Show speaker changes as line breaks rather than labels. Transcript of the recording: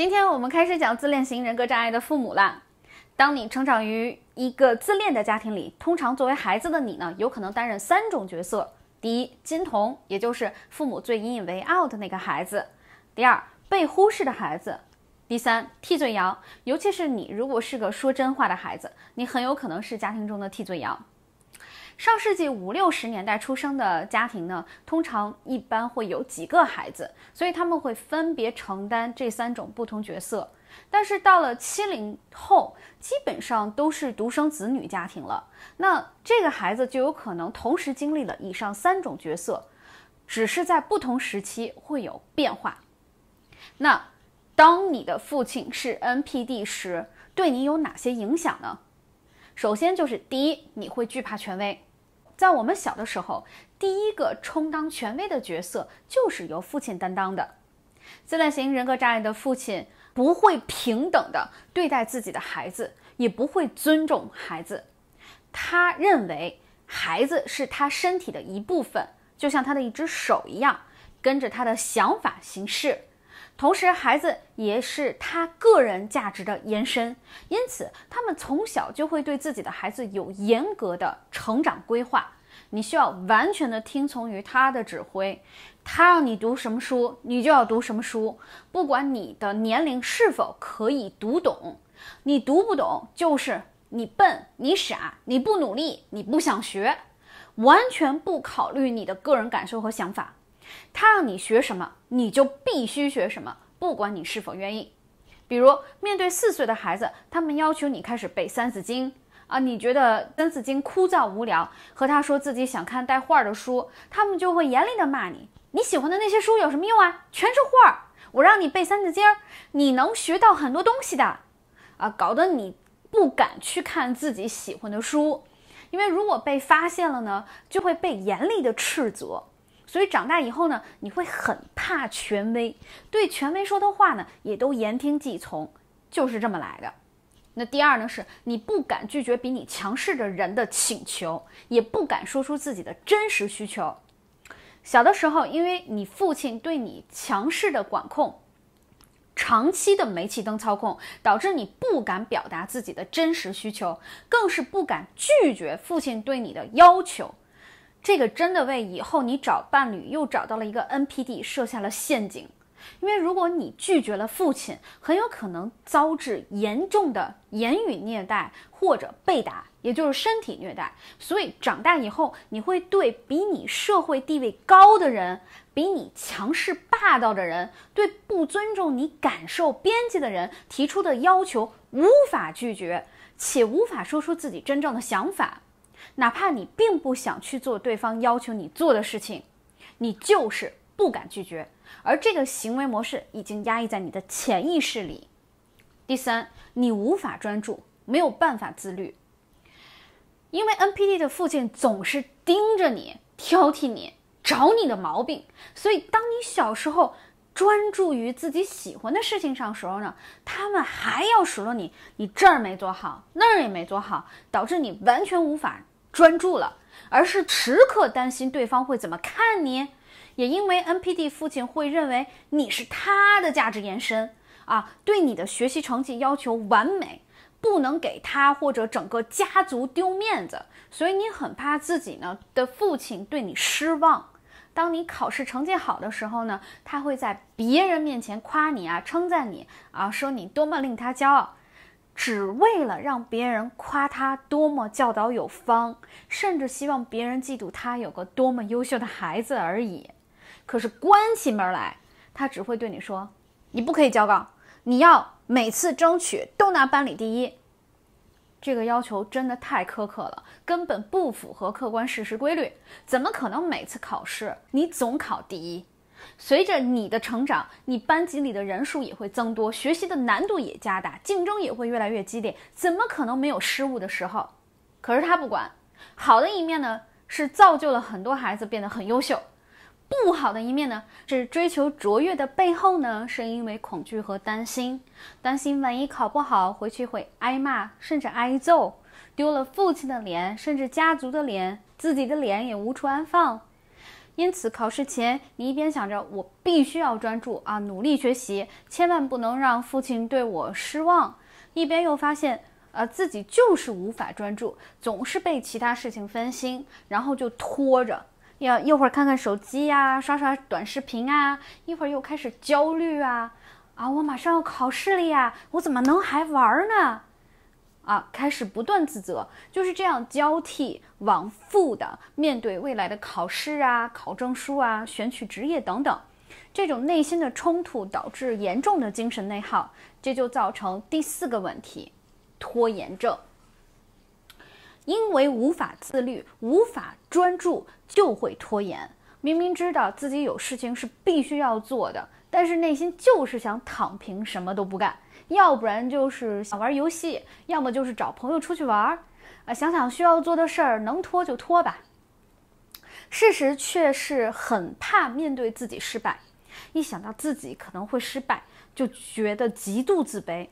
今天我们开始讲自恋型人格障碍的父母啦。当你成长于一个自恋的家庭里，通常作为孩子的你呢，有可能担任三种角色：第一，金童，也就是父母最引以为傲的那个孩子；第二，被忽视的孩子；第三，替罪羊。尤其是你，如果是个说真话的孩子，你很有可能是家庭中的替罪羊。上世纪五六十年代出生的家庭呢，通常一般会有几个孩子，所以他们会分别承担这三种不同角色。但是到了七零后，基本上都是独生子女家庭了，那这个孩子就有可能同时经历了以上三种角色，只是在不同时期会有变化。那当你的父亲是 NPD 时，对你有哪些影响呢？首先就是第一，你会惧怕权威。在我们小的时候，第一个充当权威的角色就是由父亲担当的。自恋型人格障碍的父亲不会平等的对待自己的孩子，也不会尊重孩子。他认为孩子是他身体的一部分，就像他的一只手一样，跟着他的想法行事。同时，孩子也是他个人价值的延伸，因此他们从小就会对自己的孩子有严格的成长规划。你需要完全的听从于他的指挥，他让你读什么书，你就要读什么书，不管你的年龄是否可以读懂。你读不懂，就是你笨、你傻、你不努力、你不想学，完全不考虑你的个人感受和想法。他让你学什么，你就必须学什么，不管你是否愿意。比如，面对四岁的孩子，他们要求你开始背《三字经》啊，你觉得《三字经》枯燥无聊，和他说自己想看带画的书，他们就会严厉的骂你。你喜欢的那些书有什么用啊？全是画儿。我让你背《三字经》，你能学到很多东西的啊，搞得你不敢去看自己喜欢的书，因为如果被发现了呢，就会被严厉的斥责。所以长大以后呢，你会很怕权威，对权威说的话呢也都言听计从，就是这么来的。那第二呢，是你不敢拒绝比你强势的人的请求，也不敢说出自己的真实需求。小的时候，因为你父亲对你强势的管控，长期的煤气灯操控，导致你不敢表达自己的真实需求，更是不敢拒绝父亲对你的要求。这个真的为以后你找伴侣又找到了一个 NPD 设下了陷阱，因为如果你拒绝了父亲，很有可能遭致严重的言语虐待或者被打，也就是身体虐待。所以长大以后，你会对比你社会地位高的人、比你强势霸道的人、对不尊重你感受边界的人提出的要求无法拒绝，且无法说出自己真正的想法。哪怕你并不想去做对方要求你做的事情，你就是不敢拒绝，而这个行为模式已经压抑在你的潜意识里。第三，你无法专注，没有办法自律，因为 NPD 的父亲总是盯着你、挑剔你、找你的毛病，所以当你小时候专注于自己喜欢的事情上时候呢，他们还要数落你，你这儿没做好，那儿也没做好，导致你完全无法。专注了，而是时刻担心对方会怎么看你。也因为 NPD 父亲会认为你是他的价值延伸啊，对你的学习成绩要求完美，不能给他或者整个家族丢面子，所以你很怕自己呢的父亲对你失望。当你考试成绩好的时候呢，他会在别人面前夸你啊，称赞你啊，说你多么令他骄傲。只为了让别人夸他多么教导有方，甚至希望别人嫉妒他有个多么优秀的孩子而已。可是关起门来，他只会对你说：“你不可以骄傲，你要每次争取都拿班里第一。”这个要求真的太苛刻了，根本不符合客观事实规律。怎么可能每次考试你总考第一？随着你的成长，你班级里的人数也会增多，学习的难度也加大，竞争也会越来越激烈，怎么可能没有失误的时候？可是他不管。好的一面呢，是造就了很多孩子变得很优秀；不好的一面呢，是追求卓越的背后呢，是因为恐惧和担心，担心万一考不好，回去会挨骂，甚至挨揍，丢了父亲的脸，甚至家族的脸，自己的脸也无处安放。因此，考试前，你一边想着我必须要专注啊，努力学习，千万不能让父亲对我失望，一边又发现，呃，自己就是无法专注，总是被其他事情分心，然后就拖着，要一会儿看看手机呀，刷刷短视频啊，一会儿又开始焦虑啊，啊，我马上要考试了呀，我怎么能还玩呢？啊，开始不断自责，就是这样交替往复的面对未来的考试啊、考证书啊、选取职业等等，这种内心的冲突导致严重的精神内耗，这就造成第四个问题，拖延症。因为无法自律、无法专注，就会拖延。明明知道自己有事情是必须要做的。但是内心就是想躺平，什么都不干，要不然就是想玩游戏，要么就是找朋友出去玩儿，啊，想想需要做的事儿，能拖就拖吧。事实却是很怕面对自己失败，一想到自己可能会失败，就觉得极度自卑。